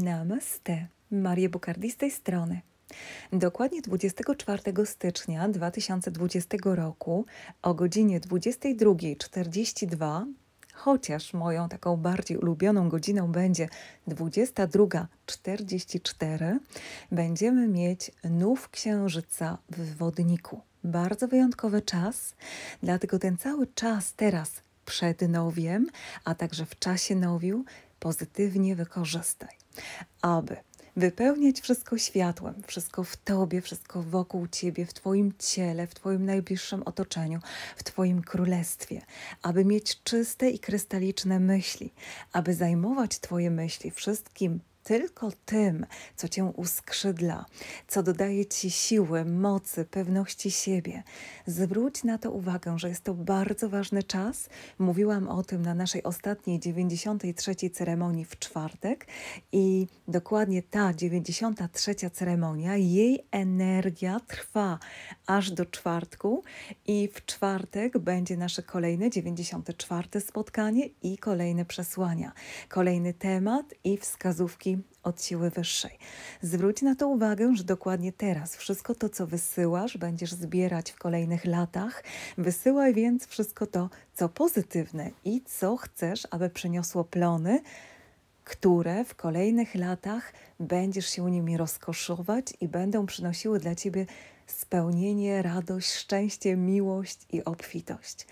Namaste, Marię Bukardi z tej strony. Dokładnie 24 stycznia 2020 roku o godzinie 22.42, chociaż moją taką bardziej ulubioną godziną będzie 22.44, będziemy mieć nów księżyca w wodniku. Bardzo wyjątkowy czas, dlatego ten cały czas teraz przed nowiem, a także w czasie nowiu pozytywnie wykorzystaj, aby wypełniać wszystko światłem, wszystko w Tobie, wszystko wokół Ciebie, w Twoim ciele, w Twoim najbliższym otoczeniu, w Twoim królestwie, aby mieć czyste i krystaliczne myśli, aby zajmować Twoje myśli wszystkim tylko tym, co cię uskrzydla, co dodaje ci siły, mocy, pewności siebie. Zwróć na to uwagę, że jest to bardzo ważny czas. Mówiłam o tym na naszej ostatniej 93 ceremonii w czwartek i dokładnie ta 93 ceremonia, jej energia trwa aż do czwartku i w czwartek będzie nasze kolejne 94 spotkanie i kolejne przesłania, kolejny temat i wskazówki od siły wyższej. Zwróć na to uwagę, że dokładnie teraz wszystko to, co wysyłasz, będziesz zbierać w kolejnych latach. Wysyłaj więc wszystko to, co pozytywne i co chcesz, aby przyniosło plony, które w kolejnych latach będziesz się nimi rozkoszować i będą przynosiły dla ciebie spełnienie, radość, szczęście, miłość i obfitość.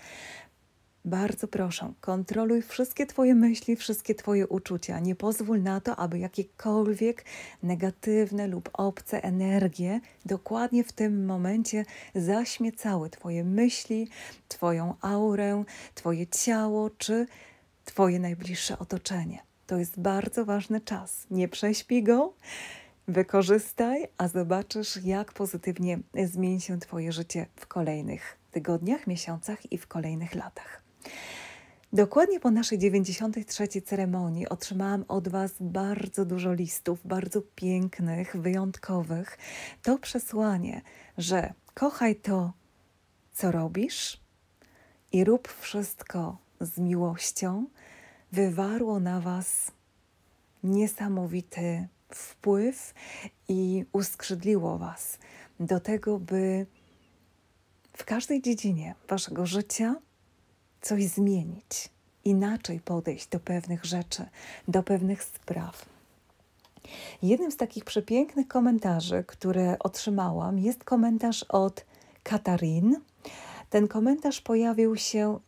Bardzo proszę, kontroluj wszystkie Twoje myśli, wszystkie Twoje uczucia. Nie pozwól na to, aby jakiekolwiek negatywne lub obce energie dokładnie w tym momencie zaśmiecały Twoje myśli, Twoją aurę, Twoje ciało czy Twoje najbliższe otoczenie. To jest bardzo ważny czas. Nie prześpij go, wykorzystaj, a zobaczysz, jak pozytywnie zmieni się Twoje życie w kolejnych tygodniach, miesiącach i w kolejnych latach. Dokładnie po naszej 93. ceremonii otrzymałam od Was bardzo dużo listów, bardzo pięknych, wyjątkowych. To przesłanie, że kochaj to, co robisz i rób wszystko z miłością, wywarło na Was niesamowity wpływ i uskrzydliło Was do tego, by w każdej dziedzinie Waszego życia coś zmienić, inaczej podejść do pewnych rzeczy, do pewnych spraw. Jednym z takich przepięknych komentarzy, które otrzymałam, jest komentarz od Katarin. Ten komentarz pojawił się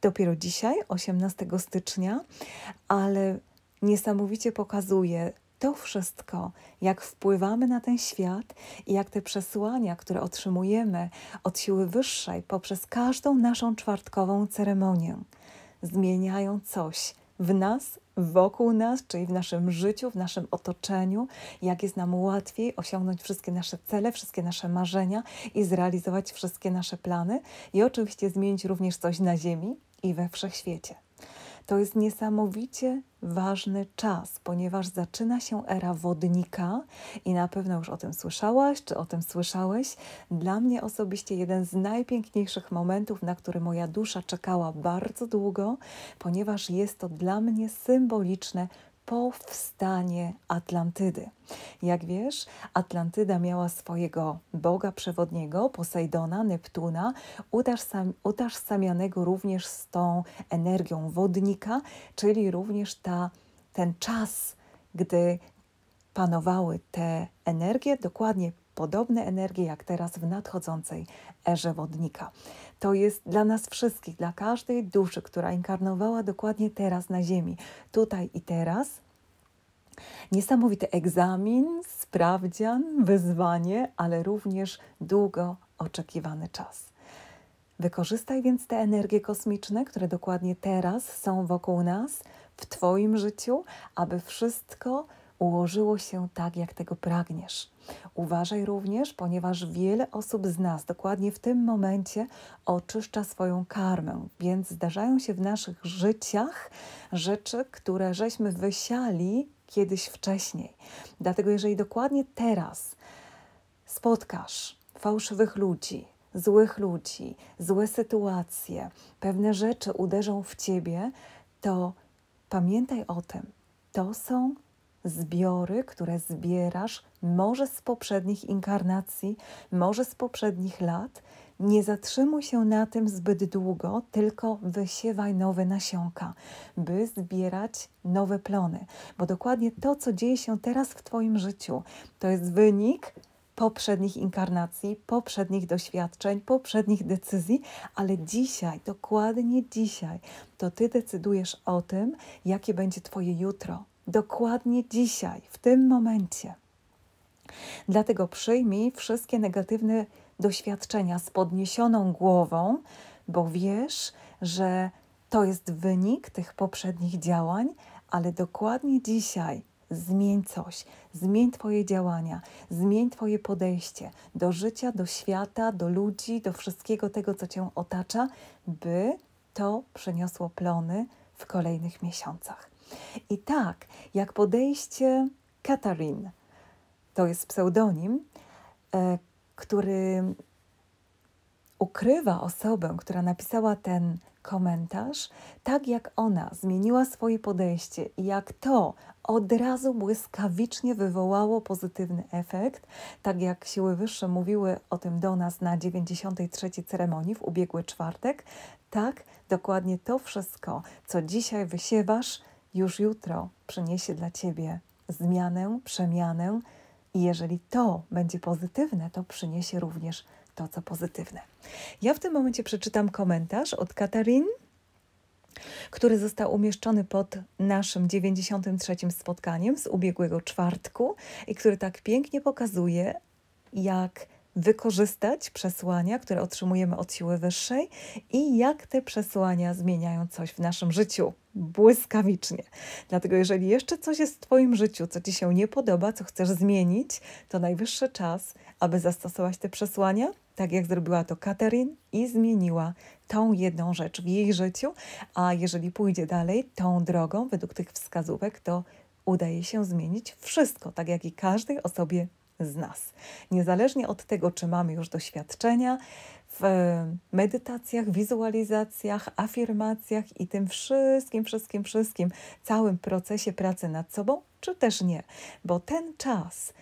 dopiero dzisiaj, 18 stycznia, ale niesamowicie pokazuje to wszystko, jak wpływamy na ten świat i jak te przesłania, które otrzymujemy od siły wyższej poprzez każdą naszą czwartkową ceremonię, zmieniają coś w nas, wokół nas, czyli w naszym życiu, w naszym otoczeniu, jak jest nam łatwiej osiągnąć wszystkie nasze cele, wszystkie nasze marzenia i zrealizować wszystkie nasze plany, i oczywiście zmienić również coś na Ziemi i we wszechświecie. To jest niesamowicie ważny czas, ponieważ zaczyna się era wodnika i na pewno już o tym słyszałaś, czy o tym słyszałeś. Dla mnie osobiście jeden z najpiękniejszych momentów, na który moja dusza czekała bardzo długo, ponieważ jest to dla mnie symboliczne powstanie Atlantydy. Jak wiesz, Atlantyda miała swojego boga przewodniego, Posejdona, Neptuna, utożsamianego również z tą energią wodnika, czyli również ta, ten czas, gdy panowały te energie, dokładnie podobne energie jak teraz w nadchodzącej erze wodnika. To jest dla nas wszystkich, dla każdej duszy, która inkarnowała dokładnie teraz na Ziemi, tutaj i teraz. Niesamowity egzamin, sprawdzian, wyzwanie, ale również długo oczekiwany czas. Wykorzystaj więc te energie kosmiczne, które dokładnie teraz są wokół nas, w Twoim życiu, aby wszystko ułożyło się tak, jak tego pragniesz. Uważaj również, ponieważ wiele osób z nas dokładnie w tym momencie oczyszcza swoją karmę, więc zdarzają się w naszych życiach rzeczy, które żeśmy wysiali kiedyś wcześniej. Dlatego, jeżeli dokładnie teraz spotkasz fałszywych ludzi, złych ludzi, złe sytuacje, pewne rzeczy uderzą w ciebie, to pamiętaj o tym. To są zbiory, które zbierasz, może z poprzednich inkarnacji, może z poprzednich lat. Nie zatrzymuj się na tym zbyt długo, tylko wysiewaj nowe nasionka, by zbierać nowe plony. Bo dokładnie to, co dzieje się teraz w Twoim życiu, to jest wynik poprzednich inkarnacji, poprzednich doświadczeń, poprzednich decyzji, ale dzisiaj, dokładnie dzisiaj, to Ty decydujesz o tym, jakie będzie Twoje jutro dokładnie dzisiaj, w tym momencie. Dlatego przyjmij wszystkie negatywne doświadczenia z podniesioną głową, bo wiesz, że to jest wynik tych poprzednich działań, ale dokładnie dzisiaj zmień coś, zmień Twoje działania, zmień Twoje podejście do życia, do świata, do ludzi, do wszystkiego tego, co Cię otacza, by to przyniosło plony w kolejnych miesiącach. I tak jak podejście Katarin, to jest pseudonim, e, który ukrywa osobę, która napisała ten komentarz, tak jak ona zmieniła swoje podejście i jak to od razu błyskawicznie wywołało pozytywny efekt, tak jak siły wyższe mówiły o tym do nas na 93. ceremonii w ubiegły czwartek, tak dokładnie to wszystko, co dzisiaj wysiewasz, już jutro przyniesie dla ciebie zmianę, przemianę, i jeżeli to będzie pozytywne, to przyniesie również to, co pozytywne. Ja w tym momencie przeczytam komentarz od Katarin, który został umieszczony pod naszym 93. spotkaniem z ubiegłego czwartku i który tak pięknie pokazuje, jak wykorzystać przesłania, które otrzymujemy od siły wyższej i jak te przesłania zmieniają coś w naszym życiu błyskawicznie. Dlatego, jeżeli jeszcze coś jest w Twoim życiu, co Ci się nie podoba, co chcesz zmienić, to najwyższy czas, aby zastosować te przesłania, tak jak zrobiła to Katerin i zmieniła tą jedną rzecz w jej życiu, a jeżeli pójdzie dalej tą drogą według tych wskazówek, to udaje się zmienić wszystko, tak jak i każdej osobie z nas. Niezależnie od tego, czy mamy już doświadczenia w e, medytacjach, wizualizacjach, afirmacjach i tym wszystkim, wszystkim, wszystkim, całym procesie pracy nad sobą, czy też nie, bo ten czas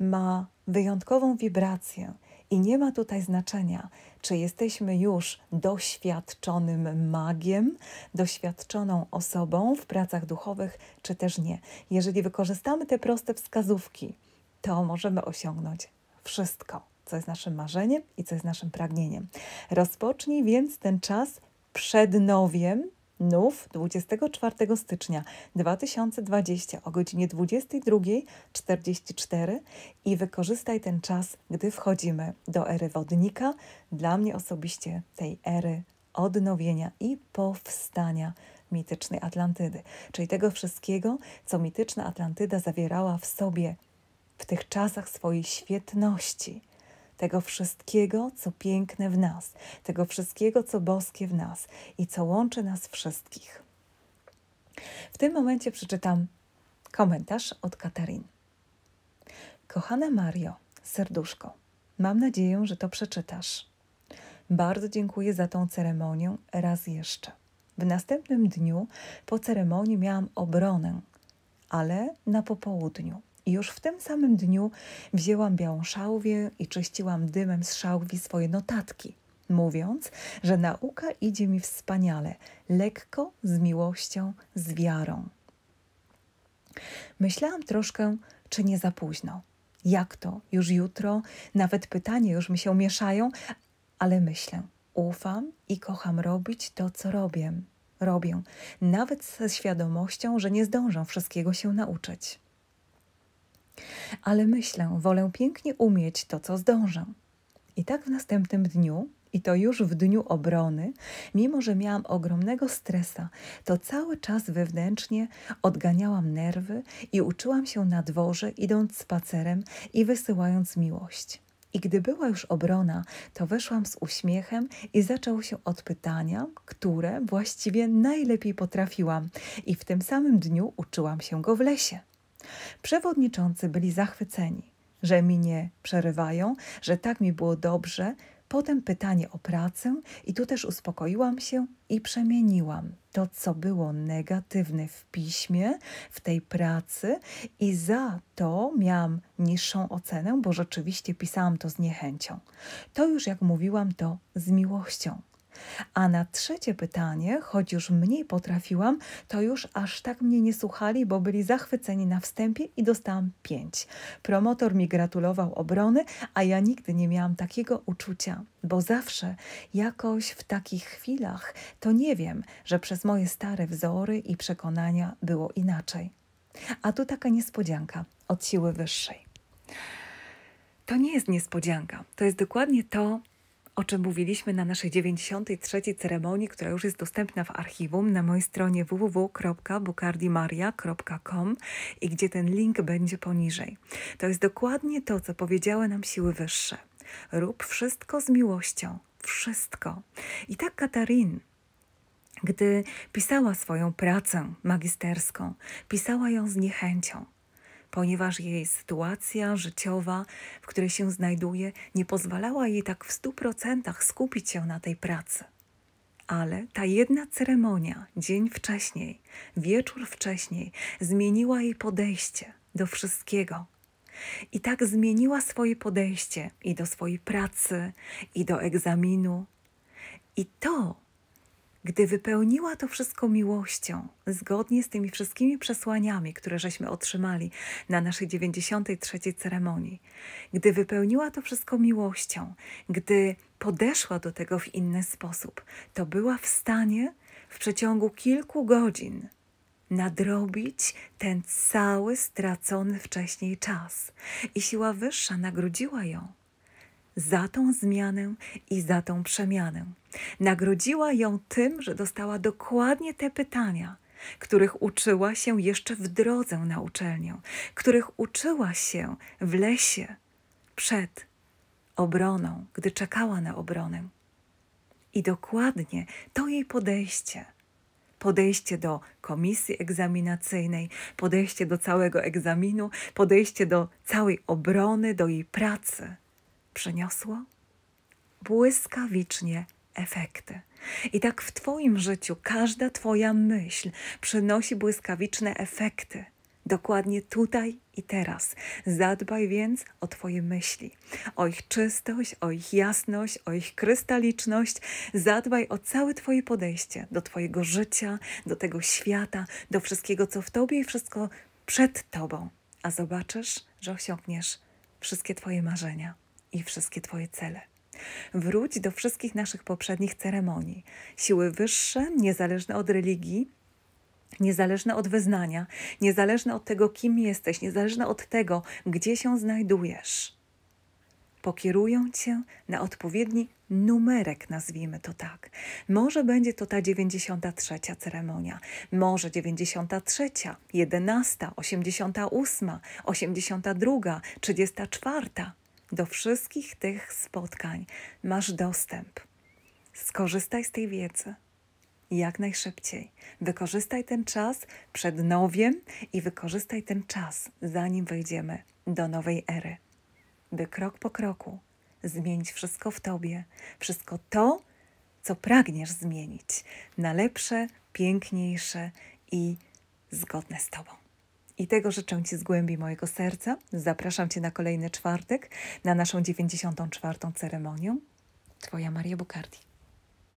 ma wyjątkową wibrację. I nie ma tutaj znaczenia, czy jesteśmy już doświadczonym magiem, doświadczoną osobą w pracach duchowych, czy też nie. Jeżeli wykorzystamy te proste wskazówki, to możemy osiągnąć wszystko, co jest naszym marzeniem i co jest naszym pragnieniem. Rozpocznij więc ten czas przed nowiem Nów 24 stycznia 2020 o godzinie 22.44 i wykorzystaj ten czas, gdy wchodzimy do ery wodnika, dla mnie osobiście tej ery odnowienia i powstania mitycznej Atlantydy, czyli tego wszystkiego, co mityczna Atlantyda zawierała w sobie tych czasach swojej świetności, tego wszystkiego, co piękne w nas, tego wszystkiego, co boskie w nas i co łączy nas wszystkich. W tym momencie przeczytam komentarz od Katarin. Kochana Mario, serduszko, mam nadzieję, że to przeczytasz. Bardzo dziękuję za tą ceremonię raz jeszcze. W następnym dniu po ceremonii miałam obronę, ale na popołudniu. I już w tym samym dniu wzięłam białą szałwię i czyściłam dymem z szałwi swoje notatki, mówiąc, że nauka idzie mi wspaniale, lekko, z miłością, z wiarą. Myślałam troszkę, czy nie za późno. Jak to? Już jutro? Nawet pytania już mi się mieszają, ale myślę, ufam i kocham robić to, co robię. Robię, nawet ze świadomością, że nie zdążę wszystkiego się nauczyć. Ale myślę, wolę pięknie umieć to, co zdążę. I tak w następnym dniu, i to już w dniu obrony, mimo że miałam ogromnego stresa, to cały czas wewnętrznie odganiałam nerwy i uczyłam się na dworze, idąc spacerem i wysyłając miłość. I gdy była już obrona, to weszłam z uśmiechem i zaczął się od pytania, które właściwie najlepiej potrafiłam, i w tym samym dniu uczyłam się go w lesie. Przewodniczący byli zachwyceni, że mi nie przerywają, że tak mi było dobrze. Potem pytanie o pracę, i tu też uspokoiłam się i przemieniłam to, co było negatywne w piśmie, w tej pracy, i za to miałam niższą ocenę, bo rzeczywiście pisałam to z niechęcią. To już, jak mówiłam, to z miłością. A na trzecie pytanie, choć już mniej potrafiłam, to już aż tak mnie nie słuchali, bo byli zachwyceni na wstępie i dostałam pięć. Promotor mi gratulował obrony, a ja nigdy nie miałam takiego uczucia, bo zawsze jakoś w takich chwilach to nie wiem, że przez moje stare wzory i przekonania było inaczej. A tu taka niespodzianka od siły wyższej. To nie jest niespodzianka, to jest dokładnie to, o czym mówiliśmy na naszej 93. ceremonii, która już jest dostępna w archiwum na mojej stronie www.bukardimaria.com i gdzie ten link będzie poniżej. To jest dokładnie to, co powiedziały nam siły wyższe. Rób wszystko z miłością, wszystko. I tak Katarin gdy pisała swoją pracę magisterską, pisała ją z niechęcią, ponieważ jej sytuacja życiowa, w której się znajduje, nie pozwalała jej tak w stu procentach skupić się na tej pracy. Ale ta jedna ceremonia, dzień wcześniej, wieczór wcześniej, zmieniła jej podejście do wszystkiego. I tak zmieniła swoje podejście i do swojej pracy, i do egzaminu. I to gdy wypełniła to wszystko miłością, zgodnie z tymi wszystkimi przesłaniami, które żeśmy otrzymali na naszej 93. ceremonii, gdy wypełniła to wszystko miłością, gdy podeszła do tego w inny sposób, to była w stanie w przeciągu kilku godzin nadrobić ten cały stracony wcześniej czas. I siła wyższa nagrodziła ją za tą zmianę i za tą przemianę. Nagrodziła ją tym, że dostała dokładnie te pytania, których uczyła się jeszcze w drodze na uczelnię, których uczyła się w lesie przed obroną, gdy czekała na obronę. I dokładnie to jej podejście podejście do komisji egzaminacyjnej, podejście do całego egzaminu, podejście do całej obrony, do jej pracy przyniosło błyskawicznie efekty. I tak w Twoim życiu każda Twoja myśl przynosi błyskawiczne efekty. Dokładnie tutaj i teraz. Zadbaj więc o Twoje myśli, o ich czystość, o ich jasność, o ich krystaliczność. Zadbaj o całe Twoje podejście do Twojego życia, do tego świata, do wszystkiego, co w Tobie i wszystko przed Tobą. A zobaczysz, że osiągniesz wszystkie Twoje marzenia i wszystkie Twoje cele. Wróć do wszystkich naszych poprzednich ceremonii. Siły wyższe, niezależne od religii, niezależne od wyznania, niezależne od tego, kim jesteś, niezależne od tego, gdzie się znajdujesz, pokierują cię na odpowiedni numerek, nazwijmy to tak. Może będzie to ta 93. ceremonia, może 93., 11., 88., 82., 34., do wszystkich tych spotkań masz dostęp. Skorzystaj z tej wiedzy jak najszybciej. Wykorzystaj ten czas przed nowiem i wykorzystaj ten czas, zanim wejdziemy do nowej ery, by krok po kroku zmienić wszystko w tobie, wszystko to, co pragniesz zmienić na lepsze, piękniejsze i zgodne z tobą. I tego życzę Ci z głębi mojego serca. Zapraszam Cię na kolejny czwartek, na naszą 94. ceremonię. Twoja Maria Bukardi.